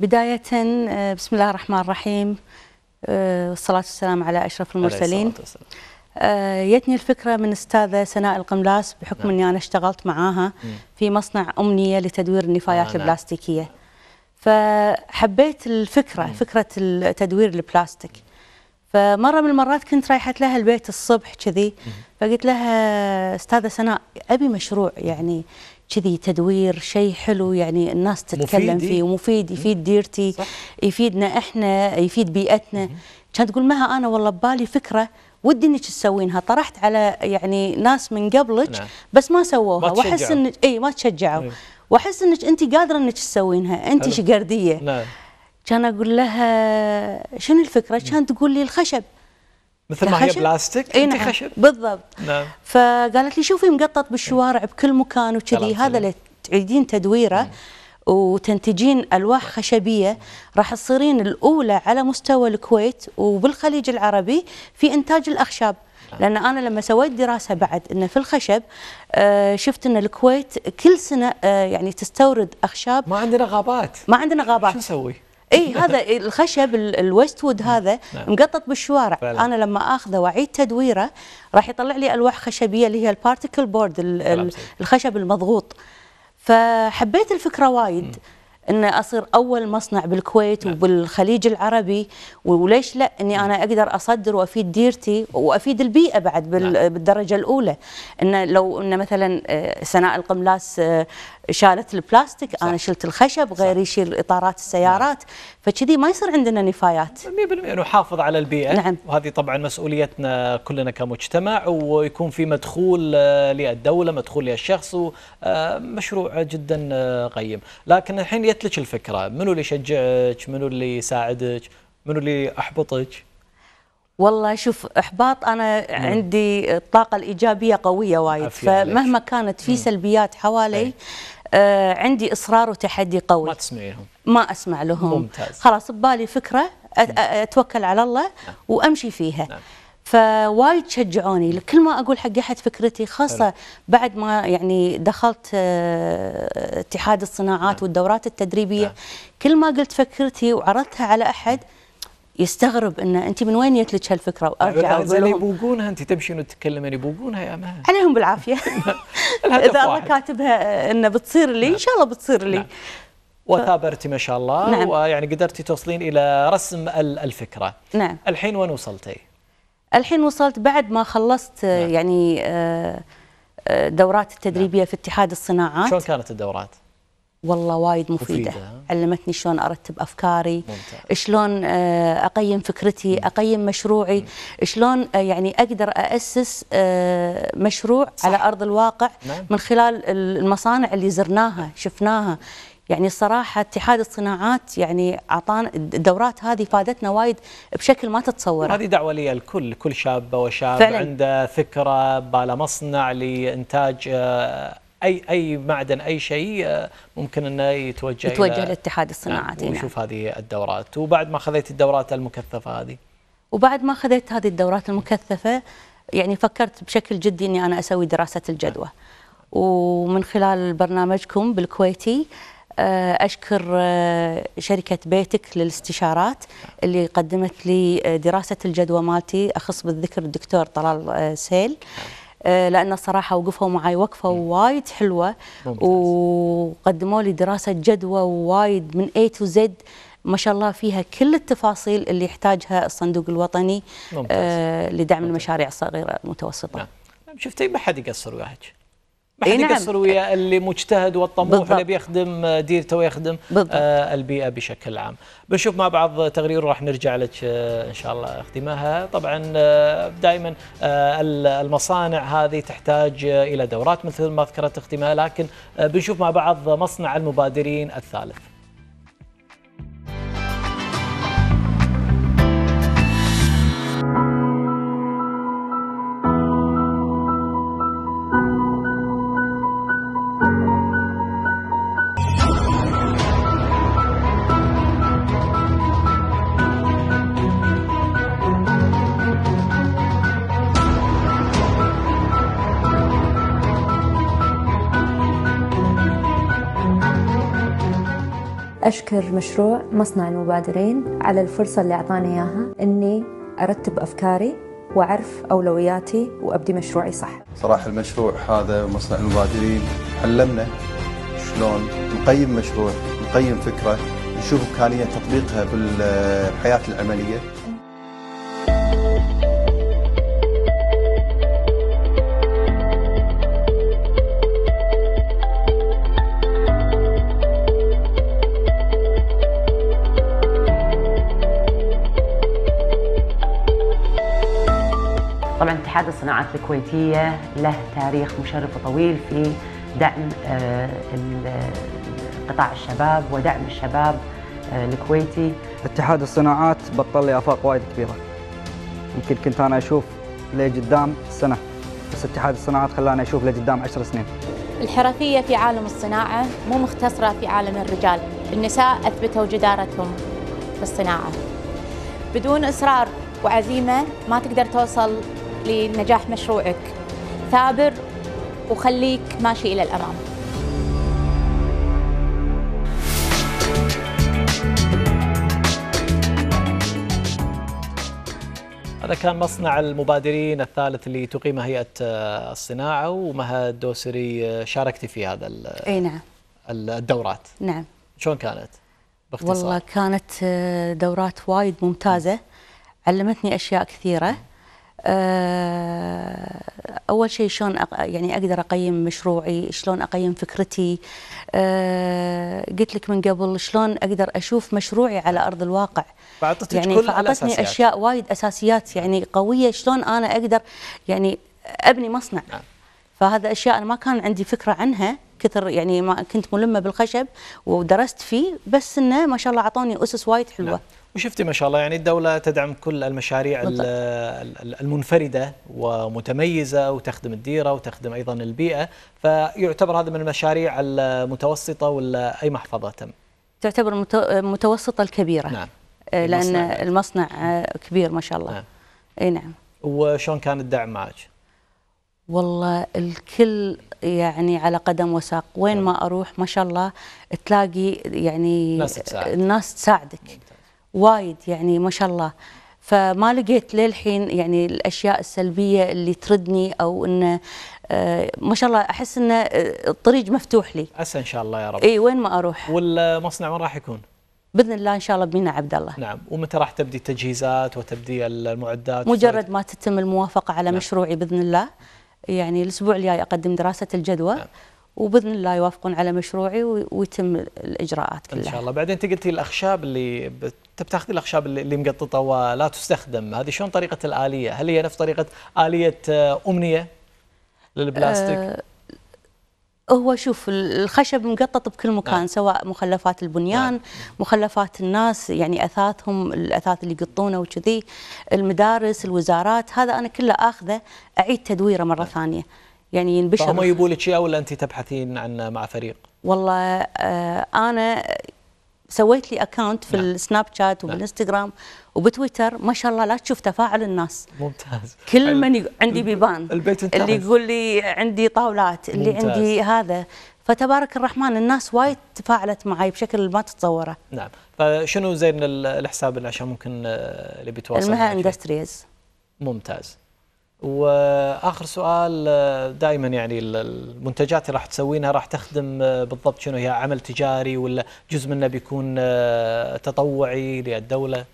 بداية آه، بسم الله الرحمن الرحيم آه، والصلاة والسلام على أشرف المرسلين آه، يتني الفكرة من أستاذة سناء القملاس بحكم نعم. أني أنا اشتغلت معاها في مصنع أمنية لتدوير النفايات آه نعم. البلاستيكية فحبيت الفكرة مم. فكرة تدوير البلاستيك فمرة من المرات كنت رايحة لها البيت الصبح كذي فقلت لها أستاذة سناء أبي مشروع يعني كذي تدوير شيء حلو يعني الناس تتكلم مفيدي. فيه ومفيد يفيد ديرتي صح. يفيدنا احنا يفيد بيئتنا كانت تقول مها انا والله ببالي فكره ودي انك تسوينها طرحت على يعني ناس من قبلك نعم. بس ما سووها واحس ان اي ما تشجعوا واحس انك انت قادره انك تسوينها انت شقرديه نعم. كان اقول لها شنو الفكره كانت تقول لي الخشب مثل ما هي بلاستيك اي نعم خشب بالضبط نعم فقالت لي شوفي مقطط بالشوارع بكل مكان وكذي هذا اللي تعيدين تدويره وتنتجين الواح خشبيه راح تصيرين الاولى على مستوى الكويت وبالخليج العربي في انتاج الاخشاب آه. لان انا لما سويت دراسه بعد انه في الخشب آه، شفت ان الكويت كل سنه آه، يعني تستورد اخشاب ما عندنا غابات ما عندنا غابات شو نسوي؟ اي هذا الخشب الويست وود هذا نعم. مقطط بالشوارع فعلا. انا لما اخذه واعيد تدويره راح يطلع لي الواح خشبيه اللي هي البارتيكل بورد الخشب المضغوط فحبيت الفكره وايد مم. أن أصير أول مصنع بالكويت نعم. وبالخليج العربي وليش لا أني نعم. أنا أقدر أصدر وأفيد ديرتي وأفيد البيئة بعد نعم. بالدرجة الأولى أن لو أن مثلا آه، سناء القملاس آه، شالت البلاستيك صح. أنا شلت الخشب غيري يشيل إطارات السيارات نعم. فكذي ما يصير عندنا نفايات 100% نحافظ على البيئة نعم. وهذه طبعا مسؤوليتنا كلنا كمجتمع ويكون في مدخول آه، للدولة مدخول للشخص ومشروع جدا قيم لكن الحين جت لك الفكره منو اللي شجعك منو اللي يساعدك منو اللي احبطك والله شوف احباط انا مم. عندي الطاقه الايجابيه قويه وايد فمهما عليك. كانت في سلبيات حوالي إيه. آه عندي اصرار وتحدي قوي ما تسمعيهم ما اسمع لهم ممتاز. خلاص ببالي فكره اتوكل على الله نعم. وامشي فيها نعم. فوايد شجعوني كل ما اقول حق احد فكرتي خاصه بعد ما يعني دخلت آه، اتحاد الصناعات نعم. والدورات التدريبيه نعم. كل ما قلت فكرتي وعرضتها على احد يستغرب ان انت من وين جت لك هالفكره وارجع اقول لهم يبوقونها انت تمشين وتتكلمين يبوقونها يعني يا امان عليهم بالعافيه اذا الله كاتبها انه بتصير لي نعم. ان شاء الله بتصير لي وثابرتي ما شاء الله نعم. ويعني قدرتي توصلين الى رسم الفكره نعم الحين وين وصلتي؟ الحين وصلت بعد ما خلصت آه، نعم. يعني آه، آه، دورات التدريبيه نعم. في اتحاد الصناعات شلون كانت الدورات والله وايد مفيدة. مفيدة علمتني شلون أرتب أفكاري ممتاز. شلون أقيم فكرتي مم. أقيم مشروعي مم. شلون يعني أقدر اسس مشروع صح. على أرض الواقع نعم. من خلال المصانع اللي زرناها شفناها يعني الصراحه اتحاد الصناعات يعني اعطانا الدورات هذه فادتنا وايد بشكل ما تتصوره هذه دعوه لي الكل كل شاب وشاب فعلا. عنده فكره باله مصنع لانتاج آه، اي اي معدن اي شيء آه، ممكن انه يتوجه يتوجه لاتحاد نعم، الصناعات نعم ويشوف نعم. هذه الدورات وبعد ما خذيت الدورات المكثفه هذه وبعد ما خذيت هذه الدورات المكثفه يعني فكرت بشكل جدي اني انا اسوي دراسه الجدوى نعم. ومن خلال برنامجكم بالكويتي آه، أشكر آه، شركة بيتك للاستشارات اللي قدمت لي آه، دراسة الجدوى مالتي أخص بالذكر الدكتور طلال سيل لأن صراحة وقفوا معي وقفة وايد حلوة وقدموا لي دراسة جدوى وايد من A to Z ما شاء الله فيها كل التفاصيل اللي يحتاجها الصندوق الوطني ممتاز. لدعم ممتاز. المشاريع الصغيره المتوسطه. نعم شفتي ما حد يقصر وياك. ما حد إيه، نعم. يقصر ويا اللي مجتهد والطموح بالضبط. اللي بيخدم آه، ديرته ويخدم آه البيئه بشكل عام بنشوف مع بعض تقرير وراح نرجع لك آه ان شاء الله اختمها طبعا آه دائما آه المصانع هذه تحتاج آه الى دورات مثل ما ذكرت اختمها لكن آه بنشوف مع بعض مصنع المبادرين الثالث أشكر مشروع مصنع المبادرين على الفرصة اللي أعطاني إياها إني أرتب أفكاري وأعرف أولوياتي وأبدي مشروعي صح صراحة المشروع هذا مصنع المبادرين علمنا شلون نقيم مشروع نقيم فكرة نشوف إمكانية تطبيقها بالحياة العملية طبعا اتحاد الصناعات الكويتية له تاريخ مشرف وطويل في دعم آه، آه، قطاع الشباب ودعم الشباب آه، الكويتي اتحاد الصناعات بطل لي آفاق وايد كبيرة يمكن كنت أنا أشوف لقدام سنة بس اتحاد الصناعات خلاني أشوف لقدام عشر سنين الحرفية في عالم الصناعة مو مختصرة في عالم الرجال النساء أثبتوا جدارتهم في الصناعة بدون إصرار وعزيمة ما تقدر توصل لنجاح مشروعك ثابر وخليك ماشي إلى الأمام هذا كان مصنع المبادرين الثالث اللي تقيم هيئة آه، الصناعة ومها الدوسري آه، شاركتي في هذا أي نعم الدورات نعم شلون كانت؟ باختصار والله كانت آه، دورات وايد ممتازة علمتني أشياء كثيرة آه، اول شيء شلون يعني اقدر اقيم مشروعي شلون اقيم فكرتي أه قلت لك من قبل شلون اقدر اشوف مشروعي على ارض الواقع يعني فعطتني اشياء وايد اساسيات يعني قويه شلون انا اقدر يعني ابني مصنع نعم. فهذا اشياء انا ما كان عندي فكره عنها كثر يعني ما كنت ملمه بالخشب ودرست فيه بس انه ما شاء الله اعطوني اسس وايد نعم. حلوه نعم. وشفتي ما شاء الله يعني الدولة تدعم كل المشاريع بالضبط. المنفردة ومتميزة وتخدم الديرة وتخدم أيضا البيئة فيعتبر هذا من المشاريع المتوسطة ولا أي محفظة تم؟ تعتبر متوسطة الكبيرة نعم آه، لأن المصنع, المصنع آه، كبير ما شاء الله نعم. أي نعم وشلون كان الدعم معك؟ والله الكل يعني على قدم وساق وين ما اروح ما شاء الله تلاقي يعني ناس الناس تساعدك وايد يعني ما شاء الله فما لقيت للحين يعني الاشياء السلبيه اللي تردني او انه آه ما شاء الله احس انه آه، الطريق مفتوح لي عسى ان شاء الله يا رب اي وين ما اروح والمصنع وين راح يكون باذن الله ان شاء الله بينا عبد الله نعم ومتى راح تبدي التجهيزات وتبدي المعدات مجرد ما تتم الموافقه على نعم. مشروعي باذن الله يعني الاسبوع الجاي اقدم دراسه الجدوى نعم. وباذن الله يوافقون على مشروعي ويتم الاجراءات كلها. ان شاء الله، بعدين انت قلتي الاخشاب اللي بتاخذي الاخشاب اللي مقططه ولا تستخدم، هذه شلون طريقه الاليه؟ هل هي نفس طريقه اليه آه، امنيه للبلاستيك؟ أه هو شوف الخشب مقطط بكل مكان نعم. سواء مخلفات البنيان نعم. مخلفات الناس يعني اثاثهم الاثاث اللي يقطونه وكذي المدارس الوزارات هذا انا كله اخذه اعيد تدويره مره نعم. ثانيه يعني ينبشر هم يبوا لك ولا انت تبحثين عن مع فريق والله آه انا سويت لي اكونت في نعم. السناب شات وبالانستغرام نعم. وبتويتر ما شاء الله لا تشوف تفاعل الناس ممتاز كل من يق... عندي بيبان البيت انتهز. اللي يقول لي عندي طاولات اللي ممتاز. عندي هذا فتبارك الرحمن الناس وايد تفاعلت معي بشكل ما تتصوره نعم فشنو زين الحساب اللي عشان ممكن آه، اللي بيتواصل المها اندستريز ممتاز واخر سؤال آه، دائما يعني المنتجات اللي راح تسوينها راح تخدم آه، بالضبط شنو هي عمل تجاري ولا جزء منه بيكون آه، تطوعي للدوله؟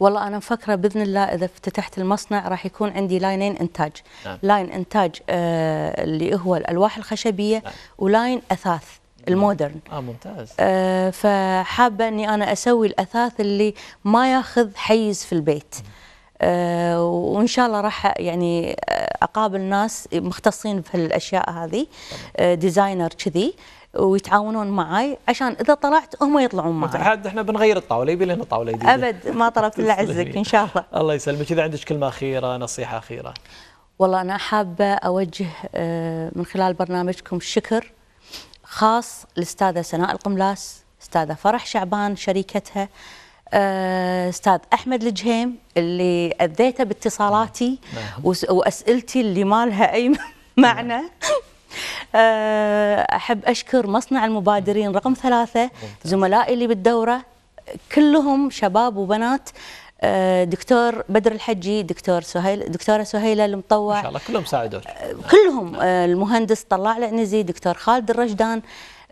والله انا مفكره باذن الله اذا افتتحت المصنع راح يكون عندي لاينين انتاج نعم. لاين انتاج اللي هو الالواح الخشبيه نعم. ولاين اثاث نعم. المودرن اه ممتاز آه فحابه اني انا اسوي الاثاث اللي ما ياخذ حيز في البيت مم. آه، وان شاء الله راح يعني آه، اقابل ناس مختصين في الاشياء هذه ديزاينر آه، كذي ويتعاونون معي عشان اذا طلعت هم يطلعون معي. عاد احنا بنغير الطاوله يبي لنا طاوله جديده. ابد ما طلبت الا عزك ان شاء الله. الله يسلمك اذا عندك كلمه اخيره نصيحه اخيره. والله انا حابه اوجه من خلال برنامجكم شكر خاص للاستاذه سناء القملاس، استاذه فرح شعبان شريكتها آه، استاذ احمد الجهيم اللي اذيته باتصالاتي نعم. واسئلتي اللي ما لها اي معنى نعم. آه، احب اشكر مصنع المبادرين رقم ثلاثة زملائي اللي بالدوره كلهم شباب وبنات آه، دكتور بدر الحجي دكتور سهيل دكتوره سهيله المطوع ان شاء الله كلهم ساعدوك كلهم المهندس طلع العنزي دكتور خالد الرشدان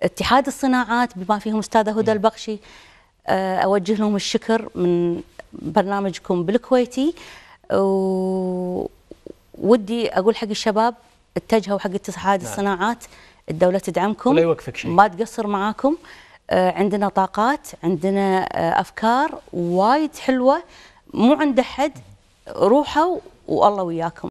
اتحاد الصناعات بما فيهم استاذه هدى البخشي آه، اوجه لهم الشكر من برنامجكم بالكويتي ودي اقول حق الشباب اتجهوا حق اتحاد نعم. الصناعات الدوله تدعمكم ولا يوقفك شيء ما تقصر معاكم آه، عندنا طاقات عندنا آه، افكار وايد حلوه مو عند حد روحوا والله وياكم